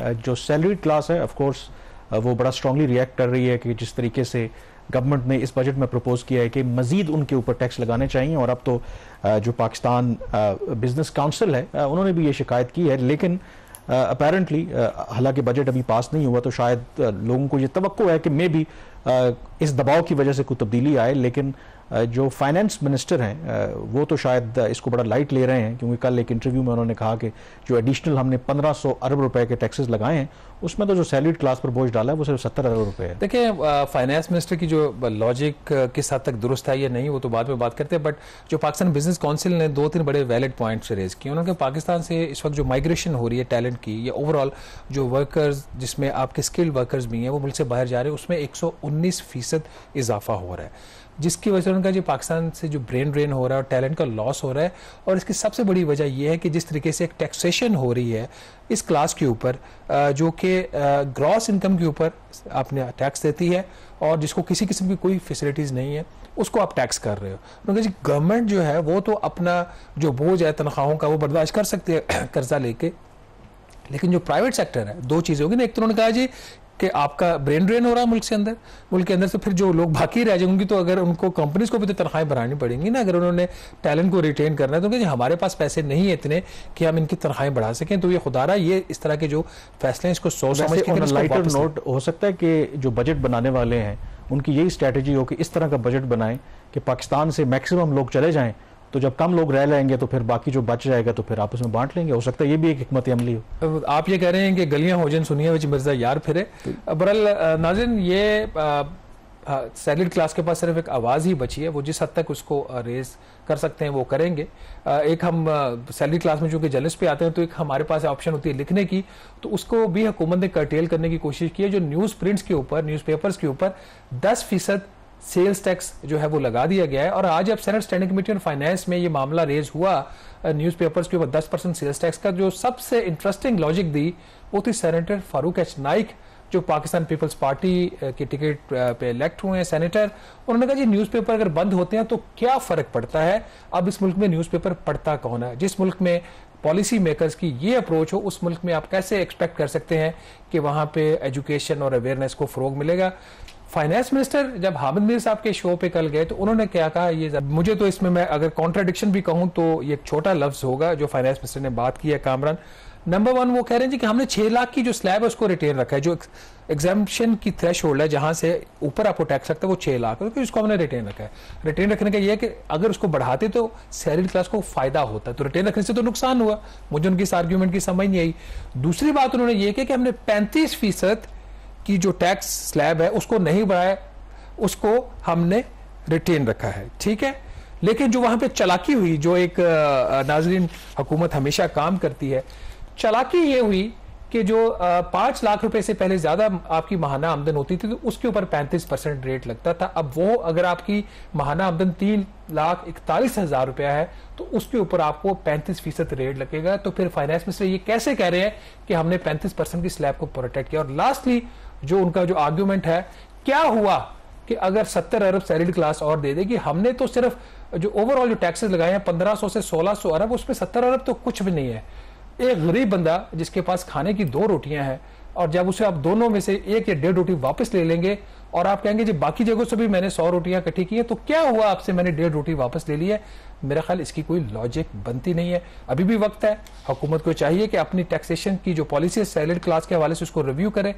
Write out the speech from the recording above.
जो salary class है of course वो बड़ा स्ट्रांगली रिएक्ट कर रही है कि जिस तरीके से गवर्नमेंट ने इस बजट में प्रपोज किया है कि मजीद उनके ऊपर टैक्स लगाने चाहिए और अब तो जो पाकिस्तान बिजनेस काउंसिल है उन्होंने भी ये शिकायत की है लेकिन अपेरेंटली हालांकि बजट अभी पास नहीं हुआ तो शायद लोगों को ये तो है कि मे भी इस दबाव की वजह से कोई तब्दीली आए लेकिन जो फाइनेंस मिनिस्टर हैं वो तो शायद इसको बड़ा लाइट ले रहे हैं क्योंकि कल एक इंटरव्यू में उन्होंने कहा कि जो एडिशनल हमने 1500 अरब रुपए के टैक्सेस लगाए हैं उसमें तो जो सैलरीड क्लास पर बोझ डाला है वो सिर्फ सत्तर अरब रुपए है देखिए फाइनेंस मिनिस्टर की जो लॉजिक किस हद तक दुरुस्त है या नहीं वो तो बाद में बात करते हैं बट जो पाकिस्तान बिजनेस काउंसिल ने दो तीन बड़े वैलिड पॉइंट्स रेज किए उन्होंने कहा पाकिस्तान से इस वक्त जो माइग्रेशन हो रही है टैलेंट की या ओवरऑल जो वर्कर्स जिसमें आपके स्किल्ड वर्कर्स भी हैं वो मुल्क से बाहर जा रहे हैं उसमें एक फीसद इजाफा हो रहा है जिसकी वजह से उनका जो पाकिस्तान से जो ब्रेन ड्रेन हो रहा है और टैलेंट का लॉस हो रहा है और इसकी सबसे बड़ी वजह यह है कि जिस तरीके से एक टैक्सेशन हो रही है इस क्लास के ऊपर जो कि ग्रॉस इनकम के ऊपर आपने टैक्स देती है और जिसको किसी किस्म की कोई फैसिलिटीज़ नहीं है उसको आप टैक्स कर रहे हो उन्होंने कहा जी गवर्नमेंट जो है वो तो अपना जो बोझ है तनख्वाहों का वो बर्दाश्त कर सकते हैं कर्जा लेके लेकिन जो प्राइवेट सेक्टर है दो चीज़ें होगी ना एक तो उन्होंने कहा जी कि आपका ब्रेन ड्रेन हो रहा है मुल्क के अंदर मुल्क के अंदर से फिर जो लोग बाकी रह जाएंगे तो अगर उनको कंपनीज को भी तो तनख्वाहें बढ़ानी पड़ेंगी ना अगर उन्होंने टैलेंट को रिटेन करना है तो क्योंकि हमारे पास पैसे नहीं है इतने कि हम इनकी तनख्वाहें बढ़ा सकें तो ये खुदारा ये इस तरह के जो फैसले इसको सोच समझ के लाइटर नोट हो सकता है कि जो बजट बनाने वाले हैं उनकी यही स्ट्रैटेजी हो कि इस तरह का बजट बनाएं कि पाकिस्तान से मैक्सिमम लोग चले जाएं तो जब कम लोग रह लेंगे तो फिर बाकी जो बच जाएगा तो फिर आपस में बांट लेंगे हो सकता है ये भी एक हमत अमली हो आप ये कह रहे हैं कि गलियां हो जन सुनिए मिर्जा यार फिरे बरल नाजिन ये सैलिड क्लास के पास सिर्फ एक आवाज़ ही बची है वो जिस हद तक उसको रेज कर सकते हैं वो करेंगे एक हम सैलरी क्लास में चूंकि जलिस पे आते हैं तो एक हमारे पास ऑप्शन होती है लिखने की तो उसको भी हुकूमत ने कर्टेल करने की कोशिश की है जो न्यूज़ प्रिंट्स के ऊपर न्यूज़ पेपर्स के ऊपर दस फीसद सेल्स टैक्स जो है वो लगा दिया गया है और आज अब senate standing committee on finance में ये मामला रेज हुआ न्यूज पेपर्स के ऊपर दस परसेंट सेल्स टैक्स का जो सबसे इंटरेस्टिंग लॉजिक दी वो थी सेनेटर फारूक एच नाइक जो पाकिस्तान पीपल्स पार्टी के टिकट पे इलेक्ट हुए हैं सेनेटर उन्होंने कहा जी न्यूज़पेपर अगर बंद होते हैं तो क्या फर्क पड़ता है अब इस मुल्क में न्यूज़पेपर पढ़ता कौन है जिस मुल्क में पॉलिसी मेकर्स की ये अप्रोच हो उस मुल्क में आप कैसे एक्सपेक्ट कर सकते हैं कि वहां पे एजुकेशन और अवेयरनेस को फ़रोग मिलेगा फाइनेंस मिनिस्टर जब हामिद मीर साहब के शो पे कल गए तो उन्होंने क्या कहा ये मुझे तो इसमें मैं अगर कॉन्ट्राडिक्शन भी कहूं तो ये छोटा लफ्ज होगा जो फाइनेंस मिनिस्टर ने बात की है कामरान नंबर वन वो कह रहे हैं जी कि हमने छह लाख की जो स्लैब है उसको रिटेन रखा है जो एग्जामेशन की थ्रेश होल्ड है जहां से ऊपर आपको टैक्स लगता है वो छह लाख क्योंकि तो उसको हमने रिटेन रखा है रिटेन रखने का यह है कि अगर उसको बढ़ाते तो सैलरी क्लास को फायदा होता है तो रिटेन रखने से तो नुकसान हुआ मुझे उनकी इस आर्ग्यूमेंट की समझ नहीं आई दूसरी बात उन्होंने ये कि हमने पैंतीस फीसद की जो टैक्स स्लैब है उसको नहीं बढ़ाया उसको हमने रिटेन रखा है ठीक है लेकिन जो वहां पे चलाकी हुई जो एक नाजरीन हुकूमत हमेशा काम करती है चलाकी ये हुई कि जो पांच लाख रुपए से पहले ज्यादा आपकी महाना आमदन होती थी तो उसके ऊपर पैंतीस परसेंट रेट लगता था अब वो अगर आपकी महाना आमदन तीन लाख इकतालीस हजार रुपया है तो उसके ऊपर आपको पैंतीस फीसद रेट लगेगा तो फिर फाइनेंस मिनिस्टर ये कैसे कह रहे हैं कि हमने पैंतीस परसेंट की स्लैब को प्रोटेक्ट किया और लास्टली जो उनका जो आर्ग्यूमेंट है क्या हुआ कि अगर सत्तर अरब सैलरी क्लास और दे देगी हमने तो सिर्फ जो ओवरऑल जो टैक्सेस लगाए हैं पंद्रह सौ से सोलह सौ अरब उसमें सत्तर अरब तो कुछ भी नहीं है एक गरीब बंदा जिसके पास खाने की दो रोटियां हैं और जब उसे आप दोनों में से एक या डेढ़ रोटी वापस ले लेंगे और आप कहेंगे जी बाकी जगहों से भी मैंने सौ रोटियां इकट्ठी की हैं तो क्या हुआ आपसे मैंने डेढ़ रोटी वापस ले ली है मेरा ख्याल इसकी कोई लॉजिक बनती नहीं है अभी भी वक्त है हुकूमत को चाहिए कि अपनी टैक्सेशन की जो पॉलिसी है सैलरी क्लास के हवाले से उसको रिव्यू करे